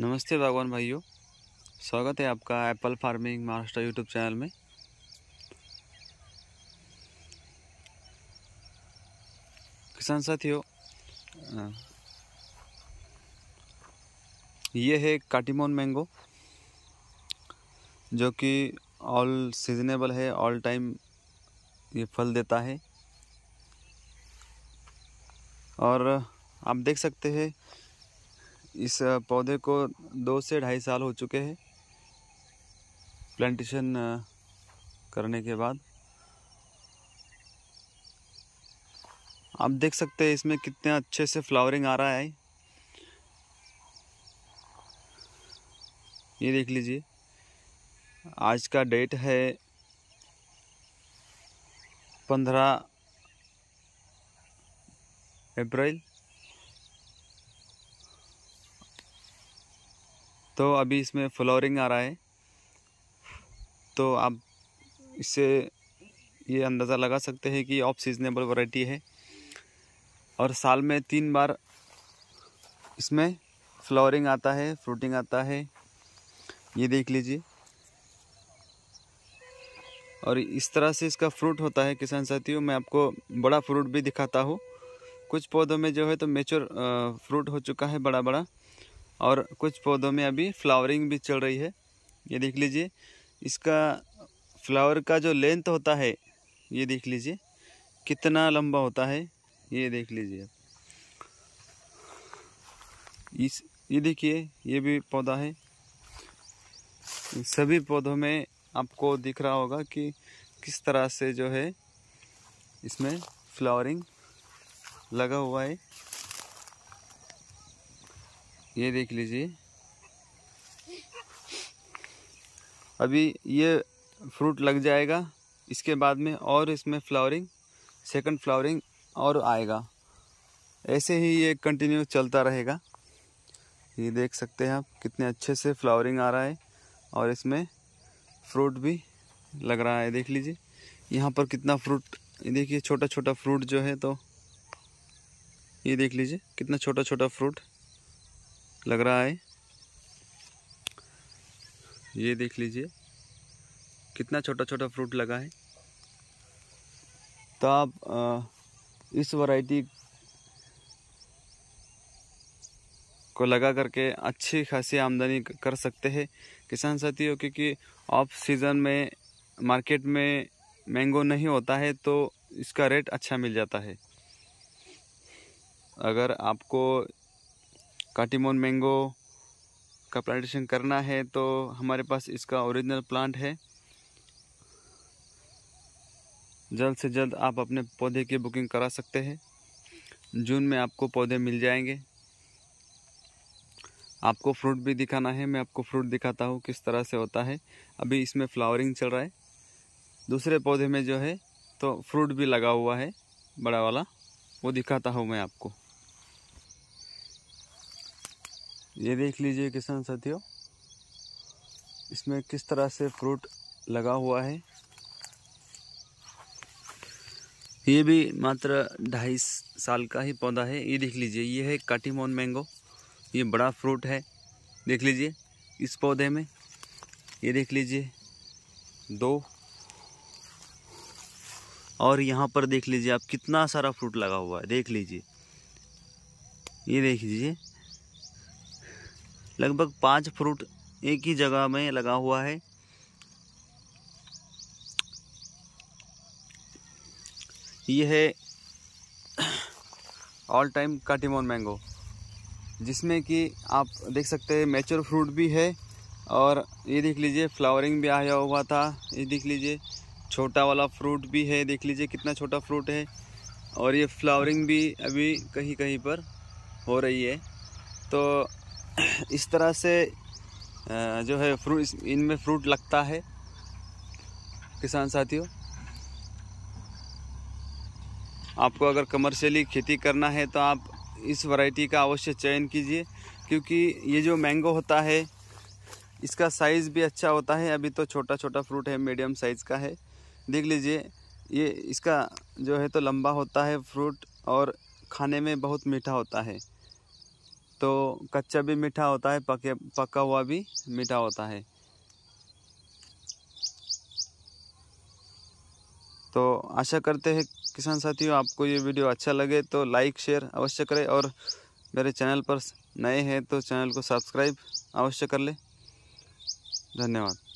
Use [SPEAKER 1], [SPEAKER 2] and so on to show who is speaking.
[SPEAKER 1] नमस्ते भगवान भाइयों स्वागत है आपका Apple Farming Maharashtra YouTube channel में किसान साथियों ये है काटीमोन मैंगो जो कि ऑल सीजनेबल है ऑल टाइम ये फल देता है और आप देख सकते हैं इस पौधे को दो से ढाई साल हो चुके हैं प्लांटेशन करने के बाद आप देख सकते हैं इसमें कितने अच्छे से फ्लावरिंग आ रहा है ये देख लीजिए आज का डेट है पंद्रह अप्रैल तो अभी इसमें फ्लोरिंग आ रहा है तो आप इससे ये अंदाज़ा लगा सकते हैं कि ऑफ सीजनेबल वैरायटी है और साल में तीन बार इसमें फ्लावरिंग आता है फ्रूटिंग आता है ये देख लीजिए और इस तरह से इसका फ्रूट होता है किसान साथियों मैं आपको बड़ा फ्रूट भी दिखाता हूँ कुछ पौधों में जो है तो मेचोर फ्रूट हो चुका है बड़ा बड़ा और कुछ पौधों में अभी फ्लावरिंग भी चल रही है ये देख लीजिए इसका फ्लावर का जो लेंथ होता है ये देख लीजिए कितना लंबा होता है ये देख लीजिए इस ये देखिए ये भी पौधा है सभी पौधों में आपको दिख रहा होगा कि किस तरह से जो है इसमें फ्लावरिंग लगा हुआ है ये देख लीजिए अभी ये फ्रूट लग जाएगा इसके बाद में और इसमें फ्लावरिंग सेकंड फ्लावरिंग और आएगा ऐसे ही ये कंटिन्यू चलता रहेगा ये देख सकते हैं आप कितने अच्छे से फ्लावरिंग आ रहा है और इसमें फ्रूट भी लग रहा है देख लीजिए यहाँ पर कितना फ्रूट देखिए छोटा छोटा फ्रूट जो है तो ये देख लीजिए कितना छोटा छोटा फ्रूट लग रहा है ये देख लीजिए कितना छोटा छोटा फ्रूट लगा है तो आप इस वैरायटी को लगा करके अच्छी खासी आमदनी कर सकते हैं किसान साथियों क्योंकि ऑफ सीज़न में मार्केट में मैंगो नहीं होता है तो इसका रेट अच्छा मिल जाता है अगर आपको काटीमोन मैंगो का प्लांटेशन करना है तो हमारे पास इसका ओरिजिनल प्लांट है जल्द से जल्द आप अपने पौधे की बुकिंग करा सकते हैं जून में आपको पौधे मिल जाएंगे आपको फ्रूट भी दिखाना है मैं आपको फ्रूट दिखाता हूँ किस तरह से होता है अभी इसमें फ्लावरिंग चल रहा है दूसरे पौधे में जो है तो फ्रूट भी लगा हुआ है बड़ा वाला वो दिखाता हूँ मैं आपको ये देख लीजिए किसान साथियों इसमें किस तरह से फ्रूट लगा हुआ है ये भी मात्र ढाई साल का ही पौधा है ये देख लीजिए ये है काटीमोन मैंगो ये बड़ा फ्रूट है देख लीजिए इस पौधे में ये देख लीजिए दो और यहाँ पर देख लीजिए आप कितना सारा फ्रूट लगा हुआ है देख लीजिए ये देख लीजिए लगभग पाँच फ्रूट एक ही जगह में लगा हुआ है ये है ऑल टाइम काटीमोन मैंगो जिसमें कि आप देख सकते हैं मेचोर फ्रूट भी है और ये देख लीजिए फ्लावरिंग भी आया हुआ था ये देख लीजिए छोटा वाला फ्रूट भी है देख लीजिए कितना छोटा फ्रूट है और ये फ्लावरिंग भी अभी कहीं कहीं पर हो रही है तो इस तरह से जो है फ्रूट इनमें फ्रूट लगता है किसान साथियों आपको अगर कमर्शियली खेती करना है तो आप इस वैरायटी का अवश्य चयन कीजिए क्योंकि ये जो मैंगो होता है इसका साइज़ भी अच्छा होता है अभी तो छोटा छोटा फ्रूट है मीडियम साइज़ का है देख लीजिए ये इसका जो है तो लंबा होता है फ्रूट और खाने में बहुत मीठा होता है तो कच्चा भी मीठा होता है पके पका हुआ भी मीठा होता है तो आशा करते हैं किसान साथियों आपको ये वीडियो अच्छा लगे तो लाइक शेयर अवश्य करें और मेरे चैनल पर नए हैं तो चैनल को सब्सक्राइब अवश्य कर ले धन्यवाद